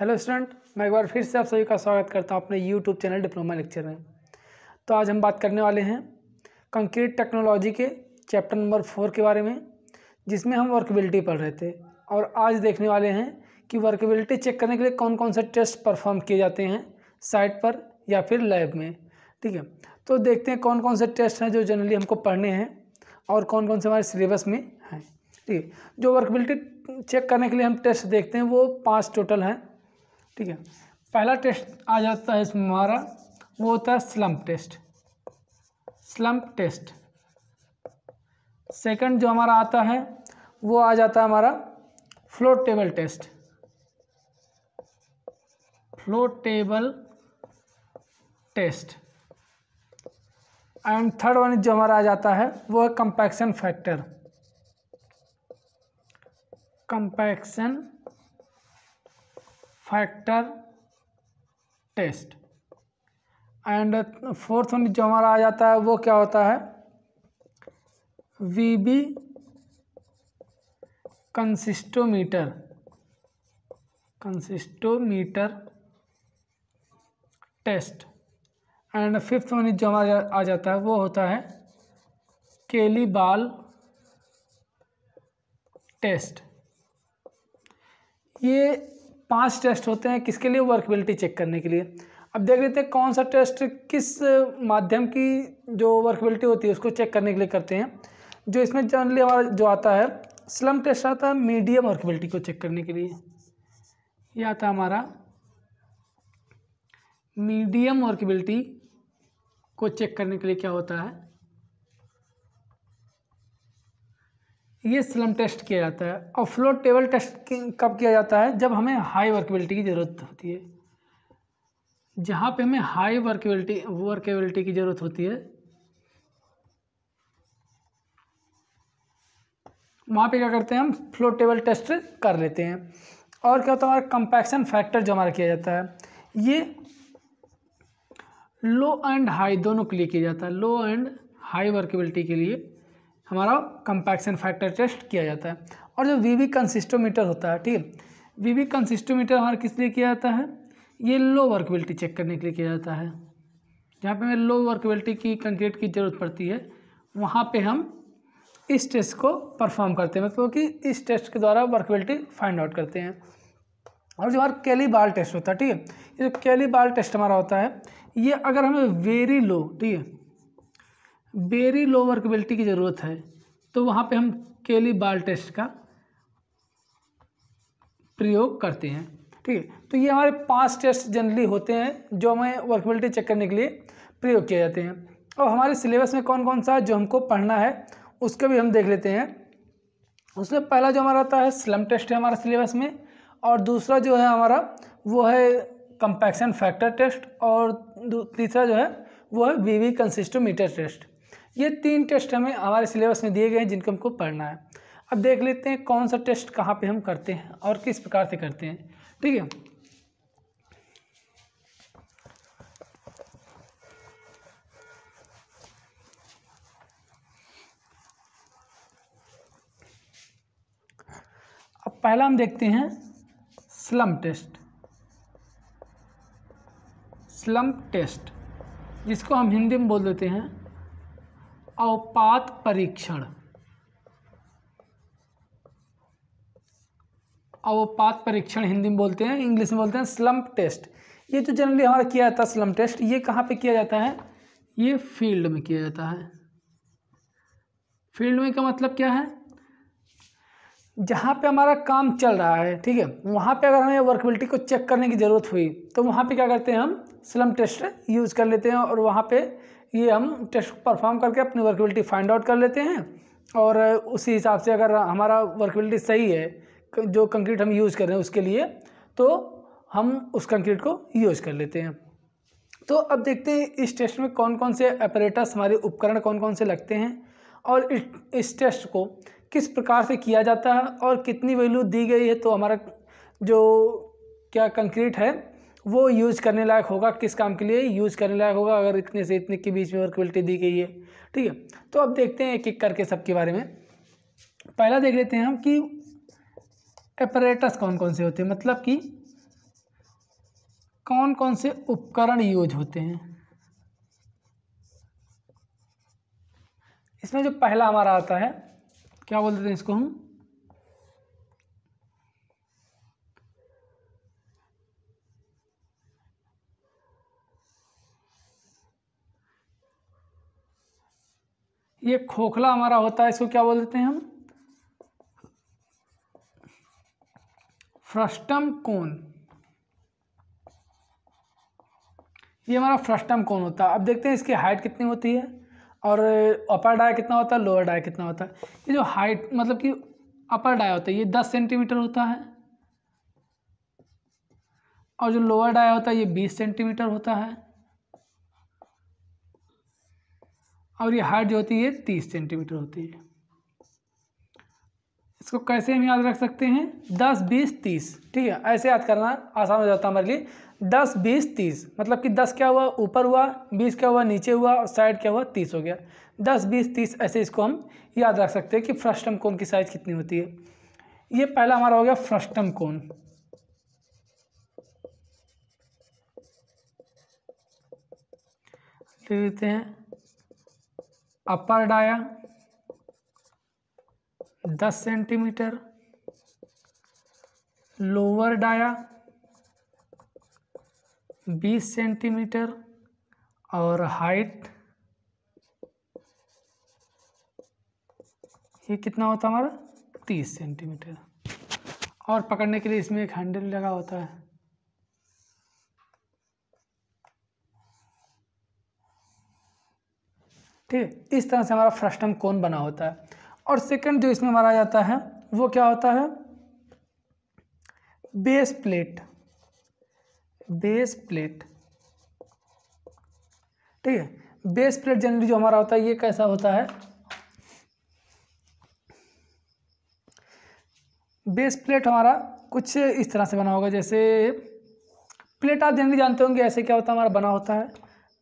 hello student मैं एक बार फिर से आप सभी का स्वागत करता हूँ अपने यूट्यूब चैनल डिप्लोमा लेक्चर में तो आज हम बात करने वाले हैं कंक्रीट टेक्नोलॉजी के चैप्टर नंबर फोर के बारे में जिसमें हम वर्कबिलिटी पढ़ रहे थे और आज देखने वाले हैं कि वर्कबिलिटी चेक करने के लिए कौन कौन से टेस्ट परफॉर्म किए जाते हैं साइट पर या फिर लैब में ठीक है तो देखते हैं कौन कौन से टेस्ट हैं जो जनरली हमको पढ़ने हैं और कौन कौन से हमारे सिलेबस में हैं ठीक है जो वर्कबिलिटी चेक करने के लिए हम टेस्ट देखते हैं वो पाँच टोटल हैं ठीक है पहला टेस्ट आ जाता है इसमें हमारा वो होता है slump test slump test second जो हमारा आता है वो आ जाता है हमारा float table test float table test and third one जो हमारा आ जाता है वो है compaction factor compaction factor test and fourth one जो हमारा आ जाता है वो क्या होता है V B consistometer consistometer test and fifth one जो हमारा आ जाता है वो होता है केली बाल टेस्ट ये पांच टेस्ट होते हैं किसके लिए वर्कबिलिटी चेक करने के लिए अब देख लेते हैं कौन सा टेस्ट किस माध्यम की जो वर्कबिलिटी होती है उसको चेक करने के लिए करते हैं जो इसमें जनरली हमारा जो आता है स्लम टेस्ट आता है मीडियम वर्कबिलिटी को चेक करने के लिए यह आता है हमारा मीडियम वर्कबिलिटी को चेक करने के लिए क्या होता है ये स्लम टेस्ट किया जाता है और फ्लो टेबल टेस्ट कब किया जाता है जब हमें हाई वर्केबिलिटी की ज़रूरत होती है जहाँ पे हमें हाई वर्केबिलिटी वर्केबिलिटी की ज़रूरत होती है वहाँ पे क्या करते हैं हम फ्लो टेबल टेस्ट कर लेते हैं और क्या होता है हमारा कंपैक्शन फैक्टर जो हमारा किया जाता है ये लो एंड हाई दोनों के लिए किया जाता है लो एंड हाई वर्केबिलिटी के लिए हमारा कंपैक्शन फैक्टर टेस्ट किया जाता है और जो वी वी कंसिस्टोमीटर होता है ठीक है वी वी कंसिस्टोमीटर हमारा किस लिए किया जाता है ये लो वर्कबिलिटी चेक करने के लिए किया जाता है जहाँ पे हमें लो वर्कबिलिटी की कंक्रीट की ज़रूरत पड़ती है वहाँ पे हम इस टेस्ट को परफॉर्म करते हैं मतलब कि इस टेस्ट के द्वारा वर्कबिलिटी फाइंड आउट करते हैं और जो हमारा कैली बाल टेस्ट होता है ठीक है ये जो कैली बाल टेस्ट हमारा होता है ये अगर हमें वेरी लो ठीक है वेरी लो वर्कबिलिटी की ज़रूरत है तो वहाँ पे हम केली बाल टेस्ट का प्रयोग करते हैं ठीक है तो ये हमारे पांच टेस्ट जनरली होते हैं जो हमें वर्कबिलिटी चेक करने के लिए प्रयोग किए जाते हैं और हमारे सिलेबस में कौन कौन सा जो हमको पढ़ना है उसका भी हम देख लेते हैं उसमें पहला जो हमारा आता है स्लम टेस्ट है हमारे सिलेबस में और दूसरा जो है हमारा वो है कंपैक्शन फैक्टर टेस्ट और तीसरा जो है वो है वी कंसिस्टोमीटर टेस्ट ये तीन टेस्ट हमें हमारे सिलेबस में दिए गए हैं जिनको हमको पढ़ना है अब देख लेते हैं कौन सा टेस्ट कहाँ पे हम करते हैं और किस प्रकार से करते हैं ठीक है अब पहला हम देखते हैं स्लम टेस्ट स्लम टेस्ट जिसको हम हिंदी में बोल देते हैं अवपात परीक्षण अवपात परीक्षण हिंदी में बोलते हैं इंग्लिश में बोलते हैं स्लम्प टेस्ट ये जो जनरली हमारा किया जाता है स्लम्प टेस्ट ये कहाँ पे किया जाता है ये फील्ड में किया जाता है फील्ड में का मतलब क्या है जहाँ पे हमारा काम चल रहा है ठीक है वहाँ पे अगर हमें वर्कबिलिटी को चेक करने की ज़रूरत हुई तो वहाँ पे क्या करते हैं हम स्लम टेस्ट यूज़ कर लेते हैं और वहाँ पे ये हम टेस्ट परफॉर्म करके अपनी वर्कबिलिटी फाइंड आउट कर लेते हैं और उसी हिसाब से अगर हमारा वर्कबिलिटी सही है जो कंक्रीट हम यूज़ कर रहे हैं उसके लिए तो हम उस कंक्रीट को यूज़ कर लेते हैं तो अब देखते हैं इस टेस्ट में कौन कौन से ऑपरेटर्स हमारे उपकरण कौन कौन से लगते हैं और इस टेस्ट को किस प्रकार से किया जाता है और कितनी वैल्यू दी गई है तो हमारा जो क्या कंक्रीट है वो यूज़ करने लायक होगा किस काम के लिए यूज़ करने लायक होगा अगर इतने से इतने के बीच में वर्कबिलिटी दी गई है ठीक है तो अब देखते हैं एक एक करके सबके बारे में पहला देख लेते हैं हम कि एपरेटस कौन कौन से होते हैं मतलब कि कौन कौन से उपकरण यूज होते हैं इसमें जो पहला हमारा आता है क्या बोलते हैं इसको हम ये खोखला हमारा होता है इसको क्या बोल देते हैं हम फ्रस्टम कोन ये हमारा फ्रस्टम कोन होता है अब देखते हैं इसकी हाइट कितनी होती है और अपर डाया कितना होता है लोअर डाई कितना होता है ये जो हाइट मतलब कि अपर डाया होता है ये दस सेंटीमीटर होता है और जो लोअर डाया होता है ये बीस सेंटीमीटर होता है और ये हाइट जो होती है तीस सेंटीमीटर होती है इसको कैसे हम याद रख सकते हैं दस बीस तीस ठीक है ऐसे याद करना आसान हो जाता है हमारे लिए दस बीस तीस मतलब कि दस क्या हुआ ऊपर हुआ बीस क्या हुआ नीचे हुआ और साइड क्या हुआ तीस हो गया दस बीस तीस ऐसे इसको हम याद रख सकते हैं कि फ्रस्टम कोन की साइज़ कितनी होती है ये पहला हमारा हो गया फ्रस्टम कोन लेते हैं अपर डाया दस सेंटीमीटर लोअर डाया बीस सेंटीमीटर और हाइट ये कितना होता है हमारा तीस सेंटीमीटर और पकड़ने के लिए इसमें एक हैंडल लगा होता है ठीक है इस तरह से हमारा फ्रस्टम कौन बना होता है और सेकंड जो इसमें हमारा जाता है वो क्या होता है बेस प्लेट बेस प्लेट ठीक है बेस प्लेट जनरली जो हमारा होता है ये कैसा होता है बेस प्लेट हमारा कुछ इस तरह से बना होगा जैसे प्लेट आप जनरली जानते होंगे ऐसे क्या होता है हमारा बना होता है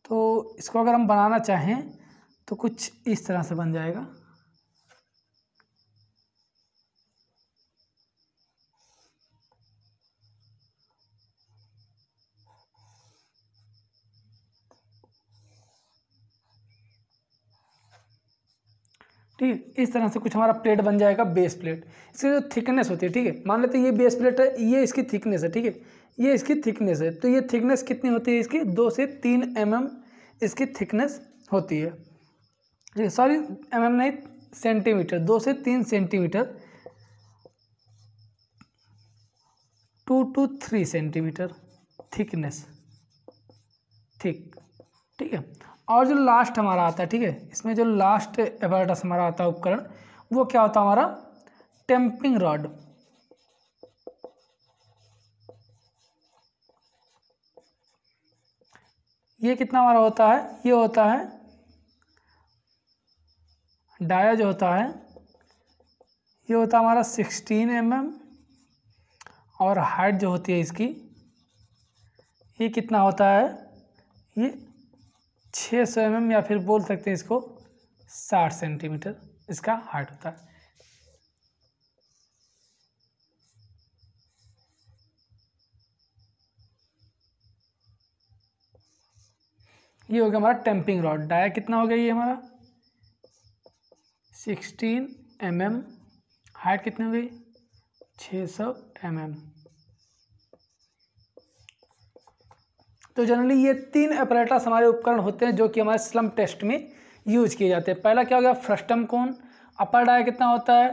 तो इसको अगर हम बनाना चाहें तो कुछ इस तरह से बन जाएगा ठीक है इस तरह से कुछ हमारा प्लेट बन जाएगा बेस प्लेट इसकी जो थिकनेस होती है ठीक है मान लेते हैं ये बेस प्लेट है ये इसकी थिकनेस है ठीक है ये इसकी थिकनेस है तो ये थिकनेस कितनी होती है इसकी दो से तीन एम mm इसकी थिकनेस होती है सॉरी एम एम नहीं सेंटीमीटर दो से तीन centimetre two to three centimetre thickness ठीक ठीक है और जो लास्ट हमारा आता है ठीक है इसमें जो लास्ट एपरेटस हमारा आता है उपकरण वो क्या होता है हमारा टेम्पिंग रॉड ये कितना हमारा होता है ये होता है डाया जो होता है ये होता है हमारा सिक्सटीन एम mm और हाइट जो होती है इसकी ये कितना होता है ये छः सौ एम या फिर बोल सकते हैं इसको साठ सेंटीमीटर इसका हाइट होता है ये हो गया हमारा टेम्पिंग रॉड डाया कितना हो गया ये हमारा सिक्सटीन एम एम हाइट कितनी हो गई छः सौ एम एम तो जनरली ये तीन अपरेटर्स हमारे उपकरण होते हैं जो कि हमारे स्लम टेस्ट में यूज किए जाते हैं पहला क्या हो गया फ्रस्टम कोन अपर डाया कितना होता है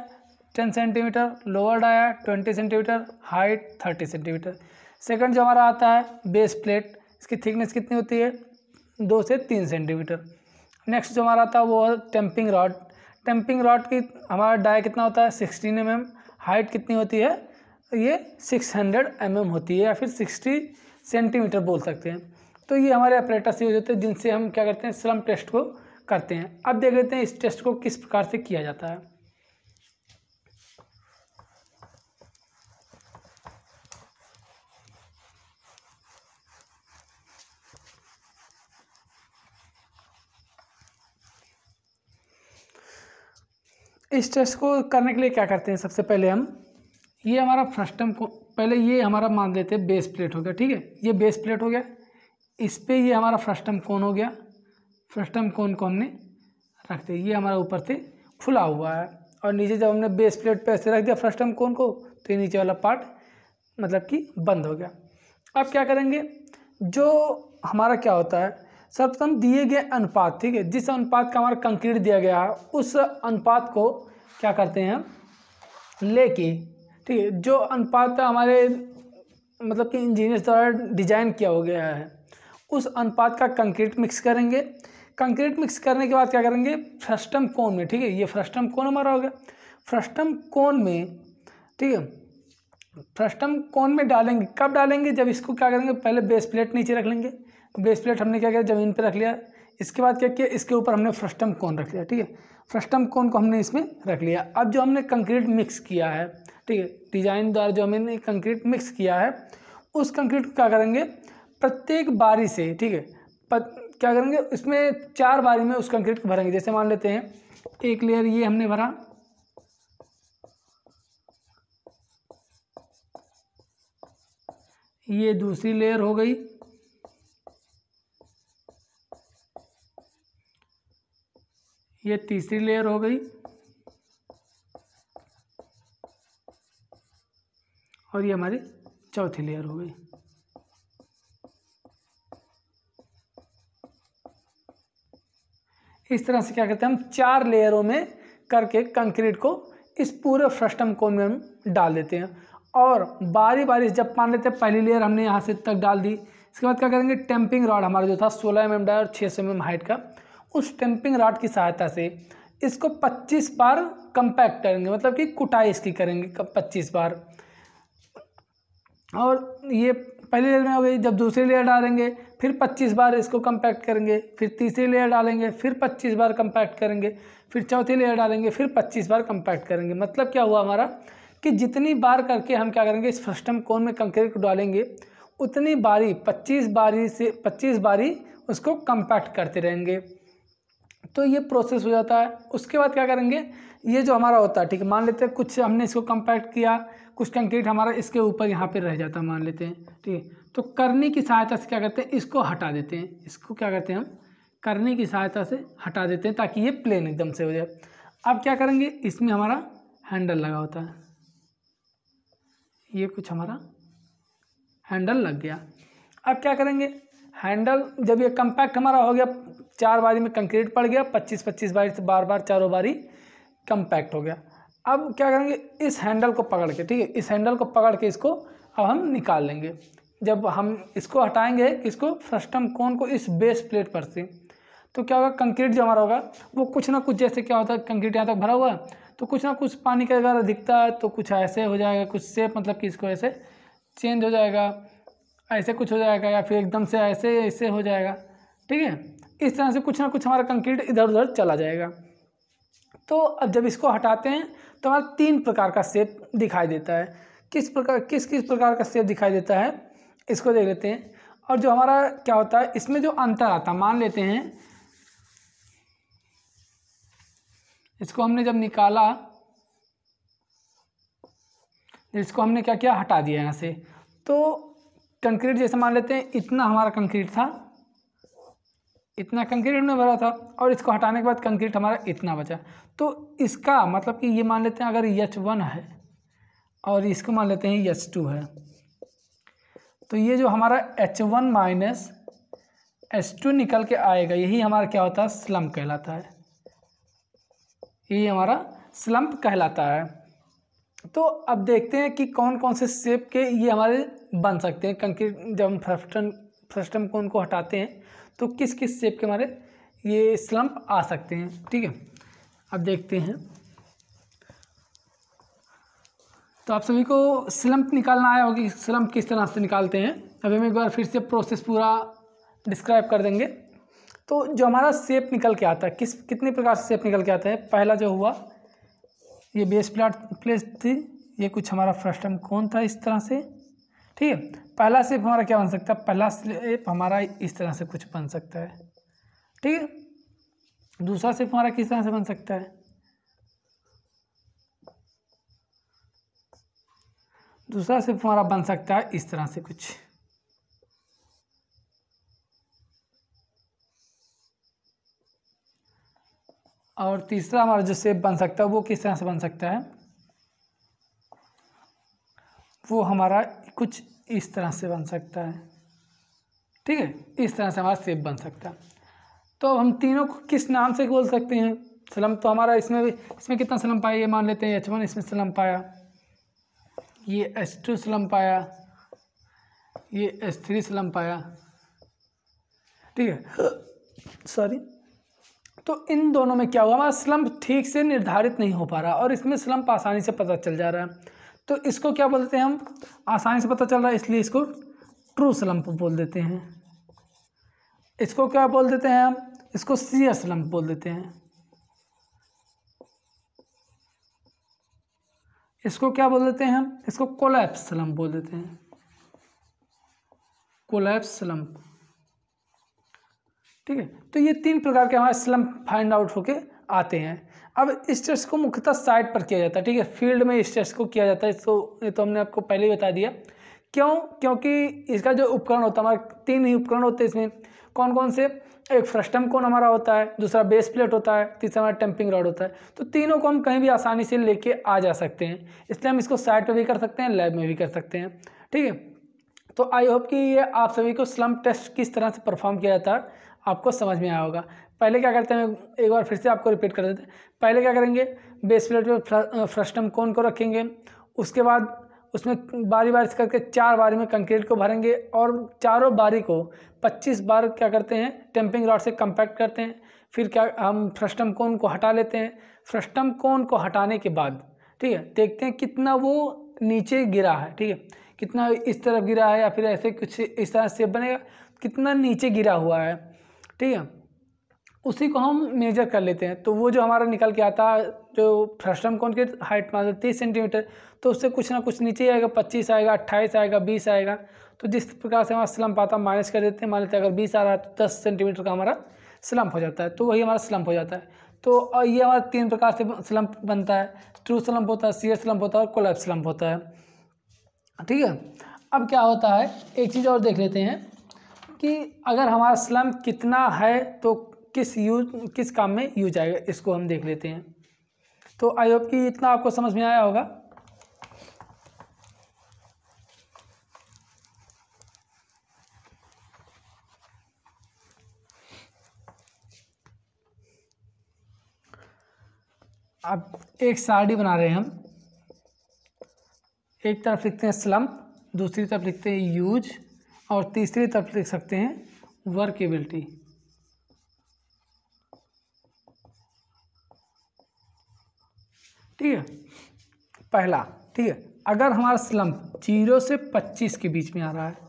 ten centimetre lower dia twenty centimetre height thirty centimetre second जो हमारा आता है बेस प्लेट इसकी थिकनेस कितनी होती है दो से तीन सेंटीमीटर नेक्स्ट जो हमारा आता है वो टेम्पिंग रॉड टेम्पिंग रॉड की हमारा डाई कितना होता है सिक्सटीन एम हाइट कितनी होती है ये सिक्स हंड्रेड एम एम होती है या फिर सिक्सटी सेंटीमीटर बोल सकते हैं तो ये हमारे अपरेटस यूज होते हैं जिनसे हम क्या करते हैं स्लम टेस्ट को करते हैं अब देख लेते हैं इस टेस्ट को किस प्रकार से किया जाता है इस टेस्ट को करने के लिए क्या करते हैं सबसे पहले हम ये हमारा टर्म को पहले ये हमारा मान लेते हैं बेस प्लेट हो गया ठीक है ये बेस प्लेट हो गया इस पर ये हमारा फर्स्ट टर्म कौन हो गया फर्स्ट टर्म कौन को हमने रख दिया ये हमारा ऊपर से खुला हुआ है और नीचे जब हमने बेस प्लेट पर ऐसे रख दिया फर्स्ट टर्म कौन को तो ये नीचे वाला पार्ट मतलब कि बंद हो गया अब क्या करेंगे जो हमारा क्या होता है सर्वप्रथम दिए गए अनुपात ठीक है जिस अनुपात का हमारा कंक्रीट दिया गया है उस अनुपात को क्या करते हैं लेके ठीक है जो अनुपात हमारे मतलब कि इंजीनियर द्वारा डिजाइन किया हो गया है उस अनुपात का कंक्रीट मिक्स करेंगे कंक्रीट मिक्स करने के बाद क्या करेंगे फ्रस्टम कोन में ठीक है ये फ्रस्टम कोन हमारा हो गया फ्रस्टम कोन में ठीक है फ्रस्टम कोन में डालेंगे कब डालेंगे जब इसको क्या करेंगे पहले बेस प्लेट नीचे रख लेंगे बेस प्लेट हमने क्या किया ज़मीन पर रख लिया इसके बाद क्या किया इसके ऊपर हमने फ्रस्टम कोन रख लिया ठीक है फ्रस्टम कोन को हमने इसमें रख लिया अब जो हमने कंक्रीट मिक्स किया है ठीक है डिजाइन द्वारा जो हमने कंक्रीट मिक्स किया है उस कंक्रीट को क्या करेंगे प्रत्येक बारी से ठीक है क्या करेंगे उसमें चार बारी में उस कंक्रीट को भरेंगे जैसे मान लेते हैं एक लेयर ये हमने भरा ये दूसरी लेयर हो गई ये तीसरी लेयर हो गई और ये हमारी चौथी लेयर हो गई इस तरह से क्या करते हैं हम चार लेयरों में करके कंक्रीट को इस पूरे फ्रस्टम को में हम डाल देते हैं और बारी बारी जब मान लेते हैं पहली लेयर हमने यहाँ से तक डाल दी इसके बाद क्या करेंगे टेम्पिंग रॉड हमारा जो था सोलह एम mm एम डाय और छः सौ एम एम हाइट का उस टेम्पिंग राड की सहायता से इसको 25 बार कंपैक्ट करेंगे मतलब कि कुटाई इसकी करेंगे 25 बार और ये पहली लेयर में हो गई जब दूसरी लेयर डालेंगे फिर 25 बार इसको कंपैक्ट करेंगे फिर तीसरी लेयर डालेंगे फिर 25 बार कंपैक्ट करेंगे फिर चौथी लेयर डालेंगे फिर 25 बार कंपैक्ट करेंगे मतलब क्या हुआ हमारा कि जितनी बार करके हम क्या करेंगे इस फर्स्टम कोन में कंक्रीट को डालेंगे उतनी बारी 25 बारी से 25 बारी उसको कंपैक्ट करते रहेंगे तो ये प्रोसेस हो जाता है उसके बाद क्या करेंगे ये जो हमारा होता है ठीक है मान लेते हैं कुछ हमने इसको कंपैक्ट किया कुछ कंक्रीट हमारा इसके ऊपर यहाँ पे रह जाता है मान लेते हैं ठीक है तो करने की सहायता से क्या करते हैं इसको हटा देते हैं इसको क्या करते हैं हम करने की सहायता से हटा देते हैं ताकि ये प्लेन एकदम से हो जाए अब क्या करेंगे इसमें हमारा हैंडल लगा होता है ये कुछ हमारा हैंडल लग गया अब क्या करेंगे हैंडल जब ये कंपैक्ट हमारा हो गया चार बारी में कंक्रीट पड़ गया पच्चीस पच्चीस बारी से बार बार चारों बारी कंपैक्ट हो गया अब क्या करेंगे इस हैंडल को पकड़ के ठीक है इस हैंडल को पकड़ के इसको अब हम निकाल लेंगे जब हम इसको हटाएंगे इसको फ्रस्टम कोन को इस बेस प्लेट पर से तो क्या होगा कंक्रीट जो हमारा होगा वो कुछ ना कुछ जैसे क्या होता है कंक्रीट यहाँ तक भरा हुआ है तो कुछ ना कुछ पानी का अगर दिखता है तो कुछ ऐसे हो जाएगा कुछ सेप मतलब कि इसको ऐसे चेंज हो जाएगा ऐसे कुछ हो जाएगा या फिर एकदम से ऐसे ऐसे हो जाएगा ठीक है इस तरह से कुछ ना कुछ हमारा कंक्रीट इधर उधर चला जाएगा तो अब जब इसको हटाते हैं तो हमारा तीन प्रकार का सेप दिखाई देता है किस प्रकार किस किस प्रकार का सेप दिखाई देता है इसको देख लेते हैं और जो हमारा क्या होता है इसमें जो अंतर आता है मान लेते हैं इसको हमने जब निकाला इसको हमने क्या किया हटा दिया यहाँ से तो कंक्रीट जैसे मान लेते हैं इतना हमारा कंक्रीट था इतना कंक्रीट हमने भरा था और इसको हटाने के बाद कंक्रीट हमारा इतना बचा तो इसका मतलब कि ये मान लेते हैं अगर यच वन है और इसको मान लेते हैं यच टू है तो ये जो हमारा H one minus H two निकल के आएगा यही हमारा क्या होता है स्लम कहलाता है यही हमारा स्लम्प कहलाता है तो अब देखते हैं कि कौन कौन से शेप के ये हमारे बन सकते हैं कंक्रीट जब हम फ्रस्टम फ्रस्टम को उनको हटाते हैं तो किस किस शेप के हमारे ये स्लम्प आ सकते हैं ठीक है अब देखते हैं तो आप सभी को स्लम्प निकालना आया होगा कि स्लम्प किस तरह से निकालते हैं अभी हम एक बार फिर से प्रोसेस पूरा डिस्क्राइब कर देंगे तो जो हमारा सेप निकल के आता है किस कितने प्रकार से सेप निकल के आता है पहला जो हुआ ये बेस प्लाट प्लेस थी ये कुछ हमारा फ्रस्टम कौन था इस तरह से ठीक है पहला सिर्फ हमारा क्या बन सकता है पहला स्लिप हमारा इस तरह से कुछ बन सकता है ठीक है दूसरा सिर्फ हमारा किस तरह से बन सकता है दूसरा सिर्फ हमारा बन सकता है इस तरह से कुछ और तीसरा हमारा जो सेप बन सकता है वो किस तरह से बन सकता है वो हमारा कुछ इस तरह से बन सकता है ठीक है इस तरह से हमारा सेप बन सकता है तो अब हम तीनों को किस नाम से बोल सकते हैं सलम तो हमारा इसमें भी इसमें कितना सलम पाया ये मान लेते हैं एच वन इसमें सलम पाया ये एच टू सलम पाया ये एच थ्री सलम पाया ठीक है सॉरी तो इन दोनों में क्या हुआ हमारा स्लम्प ठीक से निर्धारित नहीं हो पा रहा और इसमें स्लम्प आसानी से पता चल जा रहा है तो इसको क्या बोलते हैं हम आसानी से पता चल रहा है इसलिए इसको ट्रू स्लम्प बोल देते हैं इसको क्या बोल देते हैं हम इसको सीयर स्लम्प बोल देते हैं इसको क्या बोल देते हैं हम इसको कोलैप्स स्लम्प बोल देते हैं कोलैप्स स्लम्प ठीक है तो ये तीन प्रकार के हमारे स्लम फाइंड आउट होके आते हैं अब इस को मुख्यतः साइट पर किया जाता है ठीक है फील्ड में इस को किया जाता है तो ये तो हमने आपको पहले ही बता दिया क्यों क्योंकि इसका जो उपकरण होता है हमारे तीन ही उपकरण होते हैं इसमें कौन कौन से एक फ्रस्टम कौन हमारा होता है दूसरा बेस प्लेट होता है तीसरा हमारा टेम्पिंग रॉड होता है तो तीनों को हम कहीं भी आसानी से लेके आ जा सकते हैं इसलिए हम इसको साइट पर भी कर सकते हैं लैब में भी कर सकते हैं ठीक है तो आई होप कि ये आप सभी को स्लम टेस्ट किस तरह से परफॉर्म किया जाता है आपको समझ में आया होगा पहले क्या करते हैं एक बार फिर से आपको रिपीट कर देते हैं पहले क्या करेंगे बेस प्लेट पर फ्रस्टम कौन को रखेंगे उसके बाद उसमें बारी बारी से करके चार बारी में कंक्रीट को भरेंगे और चारों बारी को 25 बार क्या करते हैं टेम्पिंग रॉड से कंपैक्ट करते हैं फिर क्या हम फ्रस्टम कोन को हटा लेते हैं फ्रस्टम कोन को हटाने के बाद ठीक है देखते हैं कितना वो नीचे गिरा है ठीक है कितना इस तरफ गिरा है या फिर ऐसे कुछ इस तरह से बनेगा कितना नीचे गिरा हुआ है ठीक है उसी को हम मेजर कर लेते हैं तो वो जो हमारा निकल के आता है जो फ्रस्टम कौन की हाइट मान लो तीस सेंटीमीटर तो उससे कुछ ना कुछ नीचे आएगा पच्चीस आएगा अट्ठाईस आएगा बीस आएगा तो जिस प्रकार से हमारा स्लम्प आता है माइनस कर देते हैं मान लेते अगर बीस आ रहा है तो दस सेंटीमीटर का हमारा स्लम्प हो जाता है तो वही हमारा स्लम्प हो जाता है तो ये हमारा तीन प्रकार से स्लम्प बनता है ट्रू स्लम्प होता है सीयर स्लम्प होता है और कोलैप स्लम्प होता है ठीक है अब क्या होता है एक चीज़ और देख लेते हैं कि अगर हमारा स्लम कितना है तो किस यूज किस काम में यूज आएगा इसको हम देख लेते हैं तो आई होप कि इतना आपको समझ में आया होगा अब एक साड़ी बना रहे हैं हम एक तरफ लिखते हैं स्लम दूसरी तरफ लिखते हैं यूज और तीसरी तरफ लिख सकते हैं वर्केबिलिटी ठीक है पहला ठीक है अगर हमारा स्लम्प जीरो से पच्चीस के बीच में आ रहा है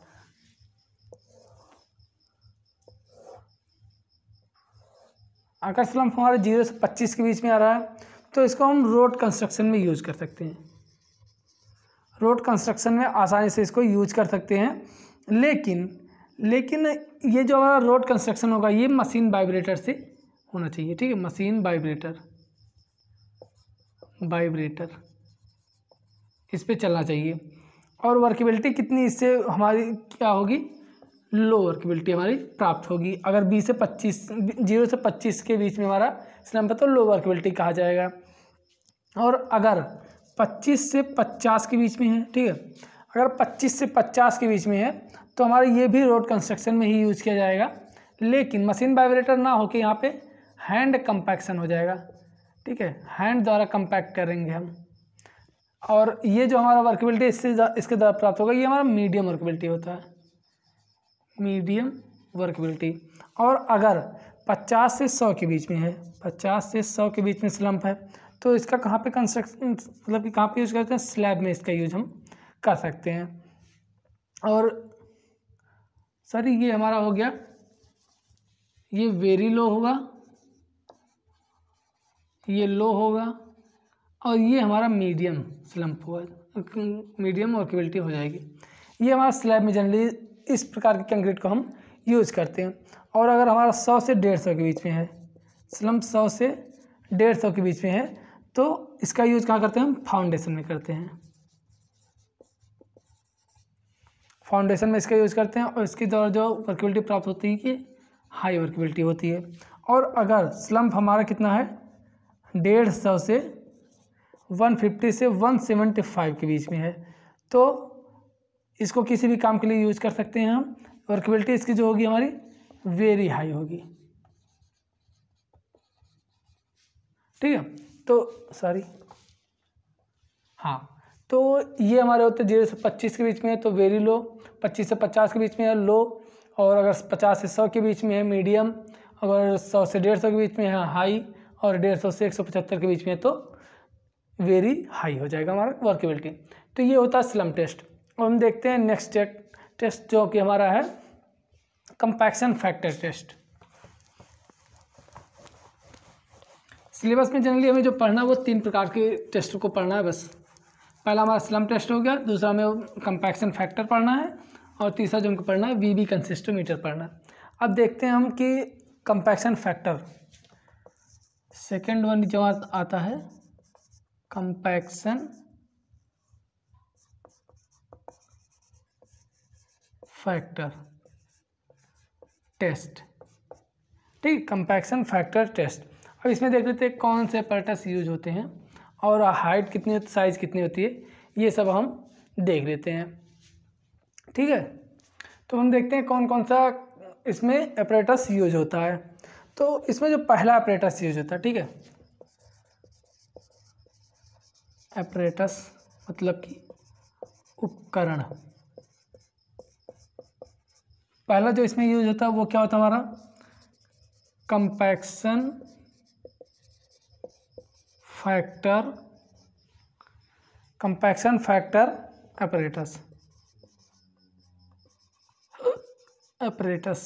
अगर स्लम्प हमारे जीरो से पच्चीस के बीच में आ रहा है तो इसको हम रोड कंस्ट्रक्शन में यूज कर सकते हैं रोड कंस्ट्रक्शन में आसानी से इसको यूज कर सकते हैं लेकिन लेकिन ये जो हमारा रोड कंस्ट्रक्शन होगा ये मशीन वाइब्रेटर से होना चाहिए ठीक है मशीन वाइब्रेटर वाइब्रेटर इस पर चलना चाहिए और वर्केबिलिटी कितनी इससे हमारी क्या होगी लो वर्केबिलिटी हमारी प्राप्त होगी अगर बीस से पच्चीस जीरो से पच्चीस के बीच में हमारा स्लम है तो लो वर्केबिलिटी कहा जाएगा और अगर पच्चीस से पचास के बीच में है ठीक है अगर 25 से 50 के बीच में है तो हमारा ये भी रोड कंस्ट्रक्शन में ही यूज किया जाएगा लेकिन मशीन वाइब्रेटर ना होकर यहाँ पे हैंड कंपैक्शन हो जाएगा ठीक है हैंड द्वारा कंपैक्ट करेंगे हम और ये जो हमारा वर्कबिलिटी इससे इसके द्वारा प्राप्त होगा ये हमारा मीडियम वर्कबिलिटी होता है मीडियम वर्कबिलिटी और अगर 50 से 100 के बीच में है 50 से 100 के बीच में स्लम्प है तो इसका कहाँ पे कंस्ट्रक्शन मतलब कि कहाँ पे यूज़ करते हैं स्लैब में इसका यूज हम कर सकते हैं और सर ये हमारा हो गया ये वेरी लो होगा ये लो होगा और ये हमारा मीडियम स्लम्प होगा मीडियम और क्विलिटी हो जाएगी ये हमारा स्लैब में जनरली इस प्रकार के कंक्रीट को हम यूज़ करते हैं और अगर हमारा सौ से डेढ़ सौ के बीच में है स्लम्प सौ से डेढ़ सौ के बीच में है तो इसका यूज़ कहाँ करते हैं हम फाउंडेशन में करते हैं फाउंडेशन में इसका यूज़ करते हैं और इसकी द्वारा जो वर्कबिलिटी प्राप्त होती है कि हाई वर्कबिलिटी होती है और अगर स्लम्प हमारा कितना है डेढ़ सौ से वन फिफ्टी से वन सेवेंटी फाइव के बीच में है तो इसको किसी भी काम के लिए यूज कर सकते हैं हम वर्कबिलिटी इसकी जो होगी हमारी वेरी हाई होगी ठीक है तो सॉरी हाँ तो ये हमारे होते हैं जीरो से पच्चीस के बीच में है तो वेरी लो पच्चीस से पचास के बीच में है लो और अगर पचास से सौ के बीच में है मीडियम अगर सौ से डेढ़ सौ के बीच में है हाई और डेढ़ सौ से एक सौ पचहत्तर के बीच में है तो वेरी हाई हो जाएगा हमारा वर्केबिलिटी तो ये होता है स्लम टेस्ट और हम देखते हैं नेक्स्ट टेस्ट टेस्ट जो कि हमारा है कंपैक्शन फैक्टर टेस्ट सिलेबस में जनरली हमें जो पढ़ना है वो तीन प्रकार के टेस्ट को पढ़ना है बस पहला हमारा स्लम टेस्ट हो गया दूसरा हमें कंपैक्शन फैक्टर पढ़ना है और तीसरा जो हमको पढ़ना है वी बी कंसिस्टोमीटर पढ़ना है अब देखते हैं हम कि कंपैक्शन फैक्टर सेकेंड वन जो आता है कंपैक्शन फैक्टर टेस्ट ठीक कंपैक्शन फैक्टर टेस्ट अब इसमें देख लेते हैं कौन से पर्टस यूज होते हैं और हाइट कितनी होती साइज़ कितनी होती है ये सब हम देख लेते हैं ठीक है तो हम देखते हैं कौन कौन सा इसमें अपरेटस यूज होता है तो इसमें जो पहला ऑपरेटर्स यूज होता है ठीक है ऑपरेटस मतलब कि उपकरण पहला जो इसमें यूज होता है वो क्या होता है हमारा compaction factor compaction factor apparatus apparatus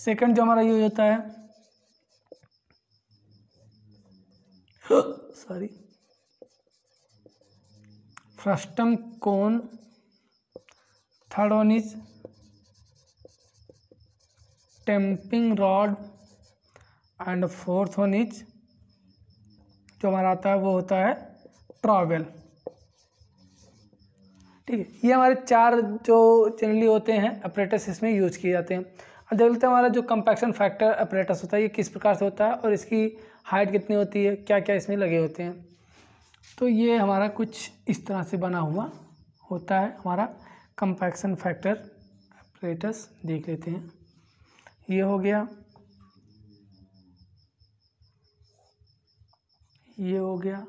second जो हमारा यूज होता है sorry frustum cone third one is tamping rod and fourth one is जो हमारा आता है वो होता है ट्रॉवेल ठीक है ये हमारे चार जो जनरली होते हैं अपरेटस इसमें यूज किए जाते हैं अब देख लेते हैं हमारा जो कंपैक्शन फैक्टर अपरेटस होता है ये किस प्रकार से होता है और इसकी हाइट कितनी होती है क्या क्या इसमें लगे होते हैं तो ये हमारा कुछ इस तरह से बना हुआ होता है हमारा कंपैक्शन फैक्टर अपरेटस देख लेते हैं ये हो गया ये हो गया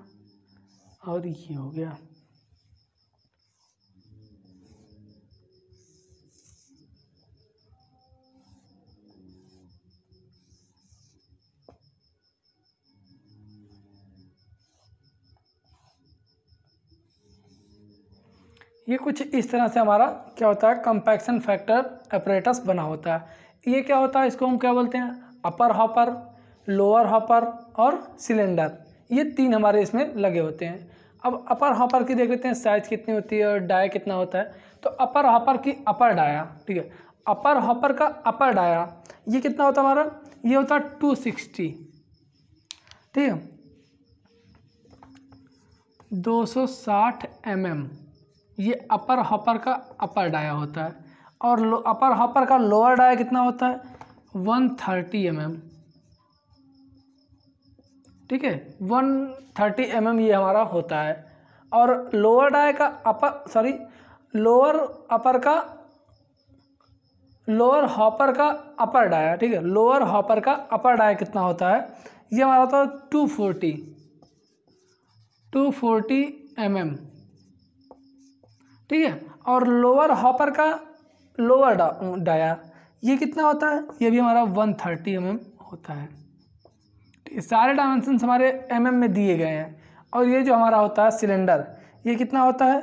और ये हो गया ये कुछ इस तरह से हमारा क्या होता है कंपैक्शन फैक्टर अपरेटस बना होता है ये क्या होता है इसको हम क्या बोलते हैं अपर हॉपर लोअर हॉपर और सिलेंडर ये तीन हमारे इसमें लगे होते हैं अब अपर हॉपर की देख लेते हैं साइज कितनी होती है और डाया कितना होता है तो अपर हॉपर की अपर डाया ठीक है अपर हॉपर का अपर डाया ये कितना होता है हमारा ये होता है टू सिक्सटी ठीक है दो सौ साठ एम एम ये अपर हॉपर का अपर डाया होता है और अपर हॉपर का लोअर डाया कितना होता है वन थर्टी एम एम ठीक है वन थर्टी एम एम ये हमारा होता है और लोअर डाई का अपर सॉरी लोअर अपर का लोअर हॉपर का अपर डाया ठीक है लोअर हॉपर का अपर डाया कितना होता है ये हमारा होता है two forty two forty M M ठीक है और लोअर हॉपर का लोअर डाया ये कितना होता है ये भी हमारा वन थर्टी एम एम होता है ये सारे डायमेंशन हमारे एम mm में दिए गए हैं और ये जो हमारा होता है सिलेंडर ये कितना होता है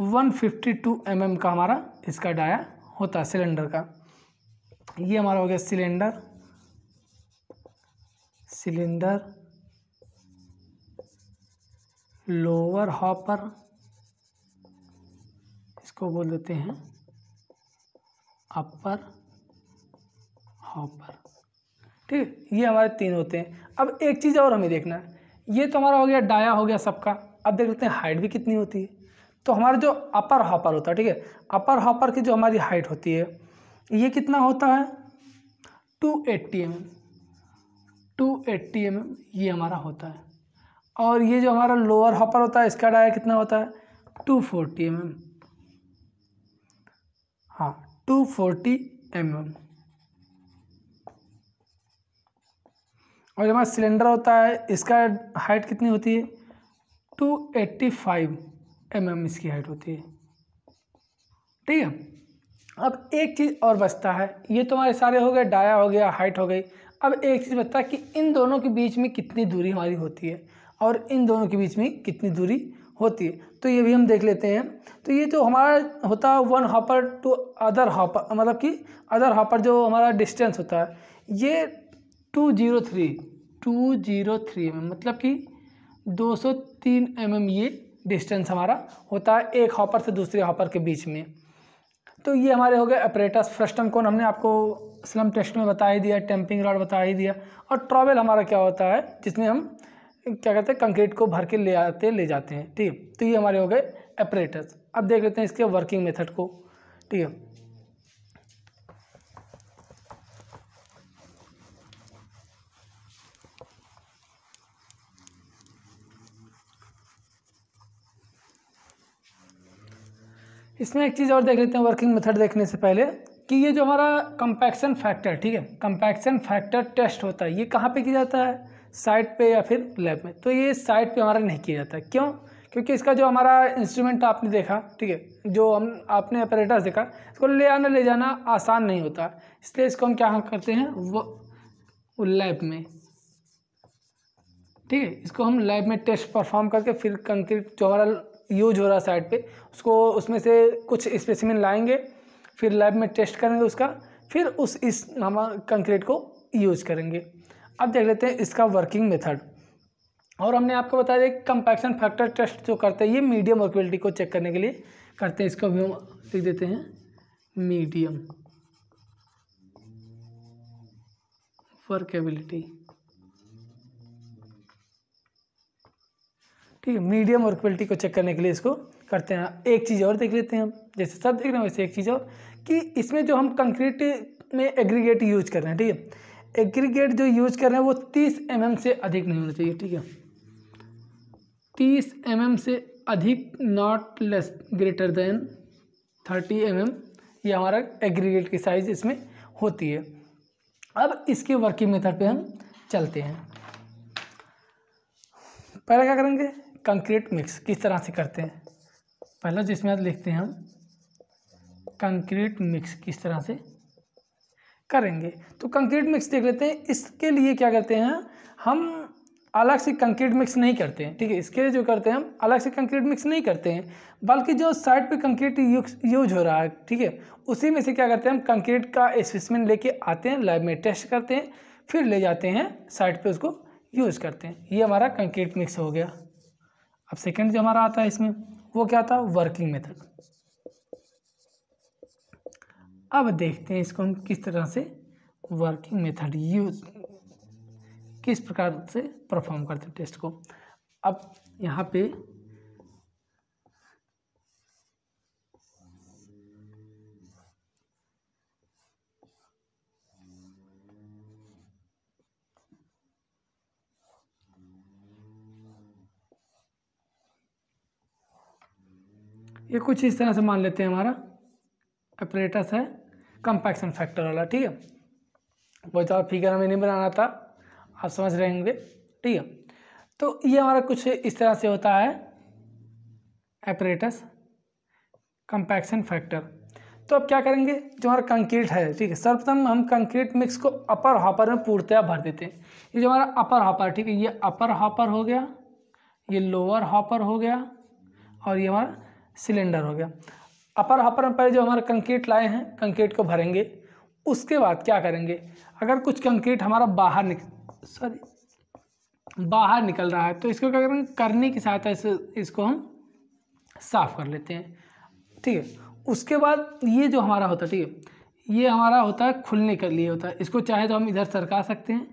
152 फिफ्टी mm का हमारा इसका डाया होता है सिलेंडर का ये हमारा हो गया सिलेंडर सिलेंडर लोअर हॉपर इसको बोल देते हैं अपर हॉपर ठीक है ये हमारे तीन होते हैं अब एक चीज़ और हमें देखना है ये तो हमारा हो गया डाया हो गया सबका अब देख लेते हैं हाइट भी कितनी होती है तो हमारा जो अपर हॉपर होता है ठीक है अपर हॉपर की जो हमारी हाइट होती है ये कितना होता है two eighty M two eighty M ये हमारा होता है और ये जो हमारा लोअर हॉपर होता है इसका डाया कितना होता है टू फोर्टी एम हाँ टू फोर्टी एम एम और हमारा सिलेंडर होता है इसका हाइट कितनी होती है two eighty five M M इसकी हाइट होती है ठीक है अब एक चीज़ और बचता है ये तो हमारे सारे हो गए डाया हो गया हाइट हो गई अब एक चीज़ बचता है कि इन दोनों के बीच में कितनी दूरी हमारी होती है और इन दोनों के बीच में कितनी दूरी होती है तो ये भी हम देख लेते हैं तो ये जो हमारा होता है one hopper to other hopper मतलब कि अदर हॉपर जो हमारा डिस्टेंस होता है ये two zero three two zero three M मतलब कि दो सौ तीन एम एम ये डिस्टेंस हमारा होता है एक हॉपर से दूसरे हॉपर के बीच में तो ये हमारे हो गए अपरेटस फ्रस्टम कौन हमने आपको स्लम टेस्ट में बता ही दिया टेम्पिंग रॉड बता ही दिया और ट्रॉवेल हमारा क्या होता है जिसमें हम क्या कहते हैं कंक्रीट को भर के ले आते ले जाते हैं ठीक है तो ये हमारे हो गए अपरेटस अब देख लेते हैं इसके वर्किंग मेथड को ठीक है इसमें एक चीज़ और देख लेते हैं वर्किंग मेथड देखने से पहले कि ये जो हमारा कंपैक्शन फैक्टर ठीक है कंपैक्शन फैक्टर टेस्ट होता है ये कहाँ पे किया जाता है साइट पे या फिर लैब में तो ये साइट पे हमारा नहीं किया जाता क्यों क्योंकि इसका जो हमारा इंस्ट्रूमेंट आपने देखा ठीक है जो हम आपने ऑपरेटर्स देखा इसको ले आना ले जाना आसान नहीं होता इसलिए इसको हम क्या करते हैं वो लैब में ठीक है इसको हम लैब में टेस्ट परफॉर्म करके फिर कंक्रीट जो हमारा यूज हो रहा साइड पे उसको उसमें से कुछ स्पेसिमिन लाएंगे फिर लैब में टेस्ट करेंगे उसका फिर उस इस हम कंक्रीट को यूज करेंगे अब देख लेते हैं इसका वर्किंग मेथड और हमने आपको बता दें कंपैक्शन फैक्टर टेस्ट जो करते हैं ये मीडियम वर्कबिलिटी को चेक करने के लिए करते हैं इसको भी हम लिख देते हैं मीडियम वर्केबिलिटी ठीक है मीडियम और क्वालिटी को चेक करने के लिए इसको करते हैं एक चीज़ और देख लेते हैं हम जैसे सब देख रहे हैं वैसे एक चीज़ और कि इसमें जो हम कंक्रीट में एग्रीगेट यूज कर रहे हैं ठीक है एग्रीगेट जो यूज कर रहे हैं वो तीस एम mm से अधिक नहीं होना चाहिए ठीक है तीस एम mm से अधिक not less greater than thirty M ये हमारा एग्रीगेट की साइज इसमें होती है अब इसके वर्किंग मेथड पे हम चलते हैं पहले क्या करेंगे कंक्रीट मिक्स किस तरह से करते हैं पहला जिसमें लिखते हैं हम कंक्रीट मिक्स किस तरह से करेंगे तो कंक्रीट मिक्स देख लेते हैं इसके लिए क्या करते हैं हम अलग से कंक्रीट मिक्स नहीं करते हैं ठीक है इसके लिए जो करते हैं हम अलग से कंक्रीट मिक्स नहीं करते हैं बल्कि जो साइड पे कंक्रीट यूज हो रहा है ठीक है उसी में से क्या करते हैं हम कंक्रीट का स्पेसिमेंट लेके आते हैं लैब में टेस्ट करते हैं फिर ले जाते हैं साइड पे उसको यूज़ करते हैं ये हमारा कंक्रीट मिक्स हो गया अब सेकेंड जो हमारा आता है इसमें वो क्या था वर्किंग मेथड अब देखते हैं इसको हम किस तरह से वर्किंग मेथड यूज किस प्रकार से परफॉर्म करते हैं टेस्ट को अब यहाँ पे ये कुछ इस तरह से मान लेते हैं हमारा अपरेटस है कंपैक्शन फैक्टर वाला ठीक है वो तो फिगर हमें नहीं बनाना था आप समझ रहे होंगे ठीक है तो ये हमारा कुछ इस तरह से होता है अपरेटस कंपैक्शन फैक्टर तो अब क्या करेंगे जो हमारा कंक्रीट है ठीक है सर्वप्रथम हम कंक्रीट मिक्स को अपर हॉपर में पूर्णतया भर देते हैं ये जो हमारा अपर हॉपर ठीक है ये अपर हॉपर हो गया ये लोअर हॉपर हो गया और ये हमारा सिलेंडर हो गया अपर अपर पर जो हमारा कंक्रीट लाए हैं कंक्रीट को भरेंगे उसके बाद क्या करेंगे अगर कुछ कंक्रीट हमारा बाहर निक सॉरी बाहर निकल रहा है तो इसको क्या करेंगे करने की सहायता से इसको हम साफ़ कर लेते हैं ठीक है उसके बाद ये जो हमारा होता है ठीक है ये हमारा होता है खुलने के लिए होता है इसको चाहे तो हम इधर सरका सकते हैं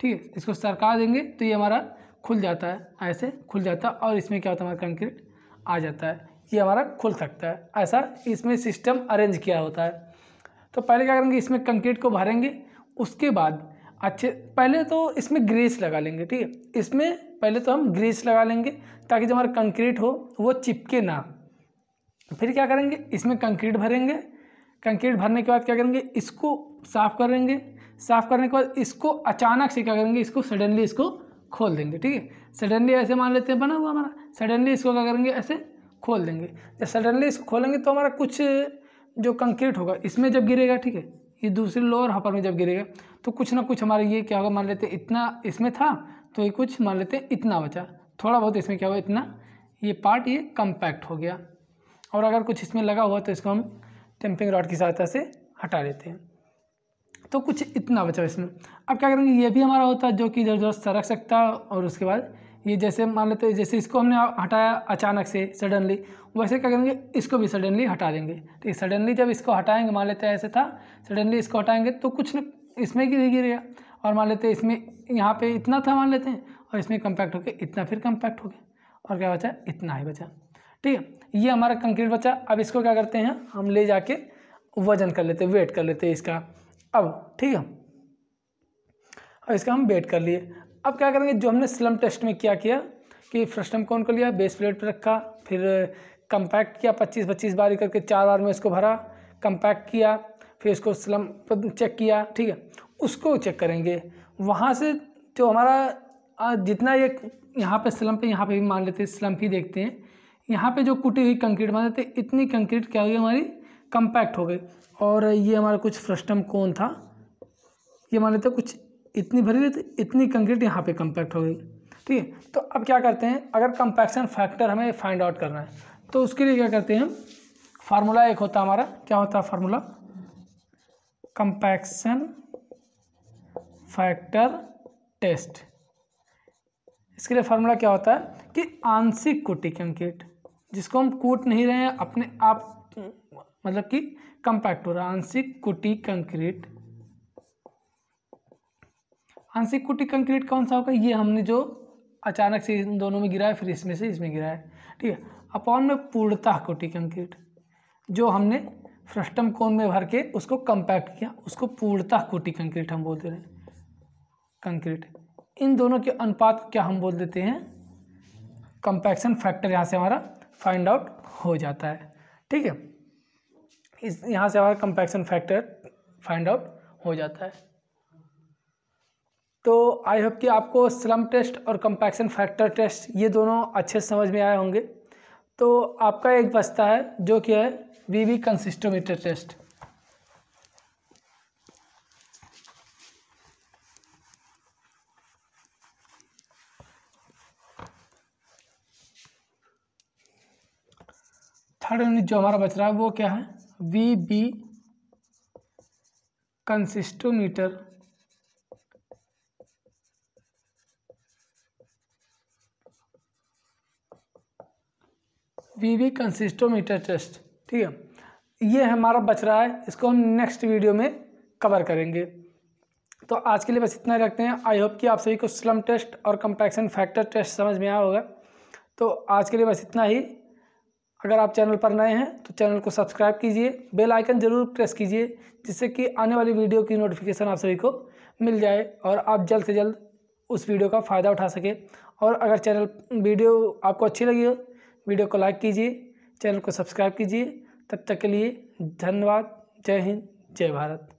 ठीक है इसको सरका देंगे तो ये हमारा खुल जाता है ऐसे खुल जाता है और इसमें क्या होता है हमारा कंक्रीट आ जाता है ये हमारा खुल सकता है ऐसा इसमें सिस्टम अरेंज किया होता है तो पहले क्या करेंगे इसमें कंक्रीट को भरेंगे उसके बाद अच्छे पहले तो इसमें ग्रेस लगा लेंगे ठीक है इसमें पहले तो हम ग्रेस लगा लेंगे ताकि जो हमारा कंक्रीट हो वो चिपके ना फिर क्या करेंगे इसमें कंक्रीट भरेंगे कंक्रीट भरने के बाद क्या करेंगे इसको साफ़ करेंगे साफ़ करने के बाद इसको अचानक से क्या करेंगे इसको सडनली इसको खोल देंगे ठीक है सडनली ऐसे मान लेते हैं बना हुआ हमारा सडनली इसको क्या करेंगे ऐसे खोल देंगे जब सडनली इसको खोलेंगे तो हमारा कुछ जो कंक्रीट होगा इसमें जब गिरेगा ठीक है ये दूसरे लोअर हॉपर में जब गिरेगा तो कुछ ना कुछ हमारा ये क्या होगा मान लेते इतना इसमें था तो ये कुछ मान लेते इतना बचा थोड़ा बहुत इसमें क्या हुआ इतना ये पार्ट ये कंपैक्ट हो गया और अगर कुछ इसमें लगा हुआ तो इसको हम टेम्पिंग रॉड की सहायता से हटा लेते हैं तो कुछ इतना बचा इसमें अब क्या करेंगे ये भी हमारा होता है जो कि इधर उधर सरक सकता और उसके बाद ये जैसे मान लेते हैं जैसे इसको हमने हटाया अचानक से सडनली वैसे क्या करेंगे इसको भी सडनली हटा देंगे ठीक है सडनली जब इसको हटाएंगे मान लेते ऐसे था सडनली इसको हटाएंगे तो कुछ न इसमें गिर गया और मान लेते इसमें यहाँ पे इतना था मान लेते हैं और इसमें कंपैक्ट हो गया इतना फिर कंपैक्ट हो गया और क्या बचा इतना ही बचा ठीक है ये हमारा कंक्रीट बचा अब इसको क्या करते हैं हम ले जाके वजन कर लेते वेट कर लेते इसका अब ठीक है और इसका हम वेट कर लिए अब क्या करेंगे जो हमने स्लम टेस्ट में क्या किया कि फ्रस्टम कौन को लिया बेस प्लेट पर रखा फिर कंपैक्ट uh, किया 25 25 बारी करके चार बार में इसको भरा कंपैक्ट किया फिर इसको स्लम पर चेक किया ठीक है उसको चेक करेंगे वहाँ से जो हमारा जितना ये यहाँ पे स्लम पे यहाँ पे भी मान लेते हैं स्लम ही देखते हैं यहाँ पे जो कुटी हुई कंक्रीट मान लेते इतनी कंक्रीट क्या हुई हमारी कंपैक्ट हो गई और ये हमारा कुछ फ्रस्टम कौन था ये मान लेते कुछ इतनी भरी हुई थी इतनी कंक्रीट यहाँ पे कंपैक्ट हो गई ठीक है तो अब क्या करते हैं अगर कंपैक्शन फैक्टर हमें फाइंड आउट करना है तो उसके लिए क्या करते हैं हम फार्मूला एक होता हमारा क्या होता है फार्मूला कंपैक्शन फैक्टर टेस्ट इसके लिए फार्मूला क्या होता है कि आंशिक कुटी कंक्रीट जिसको हम कूट नहीं रहे हैं अपने आप मतलब कि कंपैक्ट हो रहा है आंशिक कुटी कंक्रीट आंशिक कुटी कंक्रीट कौन सा होगा ये हमने जो अचानक से इन दोनों में गिराया फिर इसमें से इसमें गिराया ठीक है अपॉन में पूर्णतः कुटी कंक्रीट जो हमने फ्रस्टम कोन में भर के उसको कंपैक्ट किया उसको पूर्णतः कुटी कंक्रीट हम बोलते रहे कंक्रीट इन दोनों के अनुपात को क्या हम बोल देते हैं कंपैक्शन फैक्टर यहाँ से हमारा फाइंड आउट हो जाता है ठीक है इस यहाँ से हमारा कंपैक्शन फैक्टर फाइंड आउट हो जाता है तो आई होप कि आपको स्लम टेस्ट और कंपैक्शन फैक्टर टेस्ट ये दोनों अच्छे समझ में आए होंगे तो आपका एक बचता है जो कि है V V consistometer test third unit जो हमारा बच रहा है वो क्या है V B consistometer V consistometer test ठीक है ये हमारा बच रहा है इसको हम नेक्स्ट वीडियो में कवर करेंगे तो आज के लिए बस इतना ही रखते हैं आई होप कि आप सभी को स्लम टेस्ट और कंपैक्शन फैक्टर टेस्ट समझ में आया होगा तो आज के लिए बस इतना ही अगर आप चैनल पर नए हैं तो चैनल को सब्सक्राइब कीजिए बेल आइकन ज़रूर प्रेस कीजिए जिससे कि आने वाली वीडियो की नोटिफिकेशन आप सभी को मिल जाए और आप जल्द से जल्द उस वीडियो का फ़ायदा उठा सकें और अगर चैनल वीडियो आपको अच्छी लगी हो वीडियो को लाइक कीजिए चैनल को सब्सक्राइब कीजिए तब तक के लिए धन्यवाद जय हिंद जय भारत